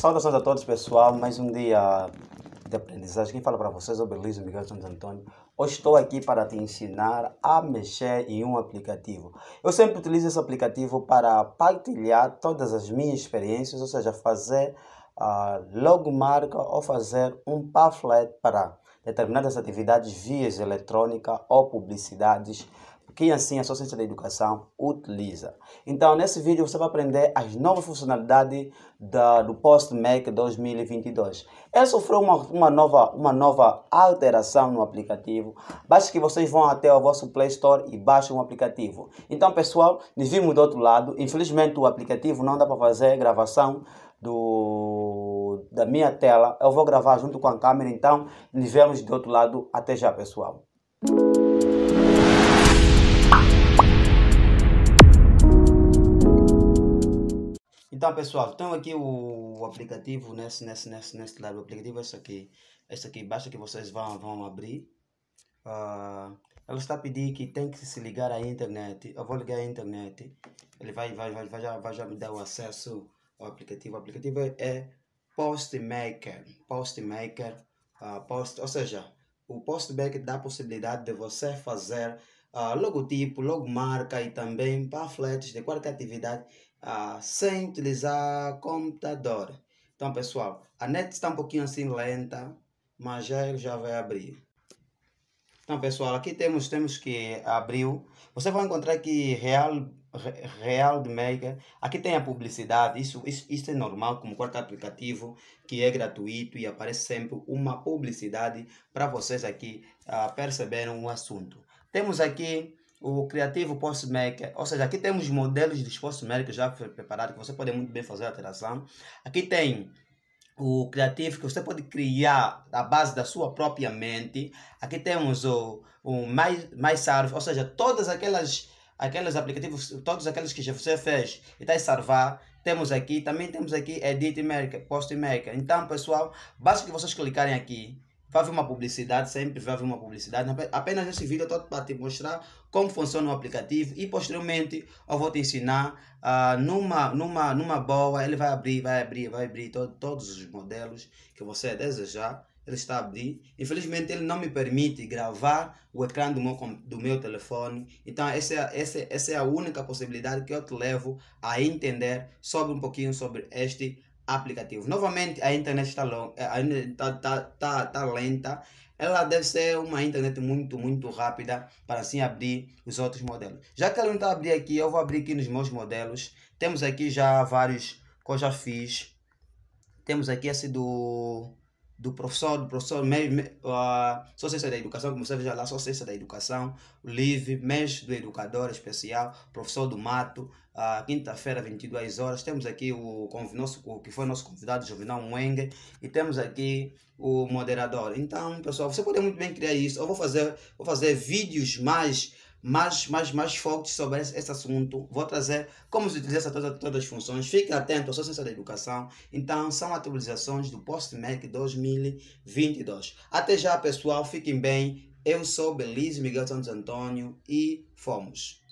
Saudações, a todos, pessoal. Mais um dia de aprendizagem. Quem fala para vocês é o Belizo Miguel Santos Antônio. Hoje estou aqui para te ensinar a mexer em um aplicativo. Eu sempre utilizo esse aplicativo para partilhar todas as minhas experiências, ou seja, fazer uh, ah, logomarca ou fazer um pamphlet para determinadas atividades, via eletrônica ou publicidades que assim a sua ciência da educação utiliza. Então, nesse vídeo você vai aprender as novas funcionalidades da, do PostMac 2022. Ela sofreu uma, uma, nova, uma nova alteração no aplicativo. Basta que vocês vão até o vosso Play Store e baixem o aplicativo. Então, pessoal, nos vimos do outro lado. Infelizmente, o aplicativo não dá para fazer gravação do, da minha tela. Eu vou gravar junto com a câmera, então nos vemos do outro lado. Até já, pessoal. Então, pessoal, então aqui o aplicativo, nesse, nesse, nesse, nesse lado, o aplicativo é isso aqui. Esse aqui, é basta que vocês vão, vão abrir. Uh, está pedindo que tem que se ligar à internet. Eu vou ligar à internet. Ele vai, vai, vai, vai, já, vai já me dar o acesso ao aplicativo. O aplicativo é Postmaker. Postmaker. Uh, post, ou seja, o Postmaker dá a possibilidade de você fazer uh, logotipo, logomarca e também panfletos de qualquer atividade ah, sem utilizar computador. Então, pessoal, a net está um pouquinho assim lenta, mas já ele já vai abrir. Então, pessoal, aqui temos, temos que abriu. Você vai encontrar que Real, Real Mega Aqui tem a publicidade. Isso, isso, isso é normal, como qualquer aplicativo que é gratuito e aparece sempre uma publicidade para vocês aqui uh, perceberem o assunto. Temos aqui o post Postmaker, ou seja, aqui temos modelos de post-maker já preparados que você pode muito bem fazer a alteração. Aqui tem o criativo que você pode criar a base da sua própria mente. Aqui temos o, o mais, mais Sarve, ou seja, todas aquelas aqueles aplicativos, todos aqueles que já você fez e está a salvar, temos aqui, também temos aqui Edit America, Post America. Então, pessoal, basta que vocês clicarem aqui vai haver uma publicidade, sempre vai haver uma publicidade. Apenas esse vídeo eu estou para te mostrar como funciona o aplicativo e posteriormente eu vou te ensinar uh, numa, numa, numa boa, ele vai abrir, vai abrir, vai abrir to todos os modelos que você desejar. Ele está a abrir. Infelizmente ele não me permite gravar o ecrã do meu, do meu telefone. Então essa é, essa, essa é a única possibilidade que eu te levo a entender sobre um pouquinho sobre este aplicativos. Novamente, a internet está eh, tá, tá, tá, tá lenta. Ela deve ser uma internet muito, muito rápida para assim abrir os outros modelos. Já que ela não está abrindo aqui, eu vou abrir aqui nos meus modelos. Temos aqui já vários que eu já fiz. Temos aqui esse do do professor, do professor, me, me, uh, da educação, como você veja lá, sou da educação, livre mês do educador especial, professor do Mato, uh, quinta-feira, 22 horas, temos aqui o, nosso, o que foi nosso convidado, Jovinal Mwengue, e temos aqui o moderador. Então, pessoal, você pode muito bem criar isso, eu vou fazer, vou fazer vídeos mais mais, mais, mais fortes sobre esse, esse assunto. Vou trazer como se utiliza todas, todas as funções. Fique atento, eu sou ciência da educação. Então, são atualizações do PostMac 2022. Até já, pessoal. Fiquem bem. Eu sou Belize Miguel Santos Antônio e fomos.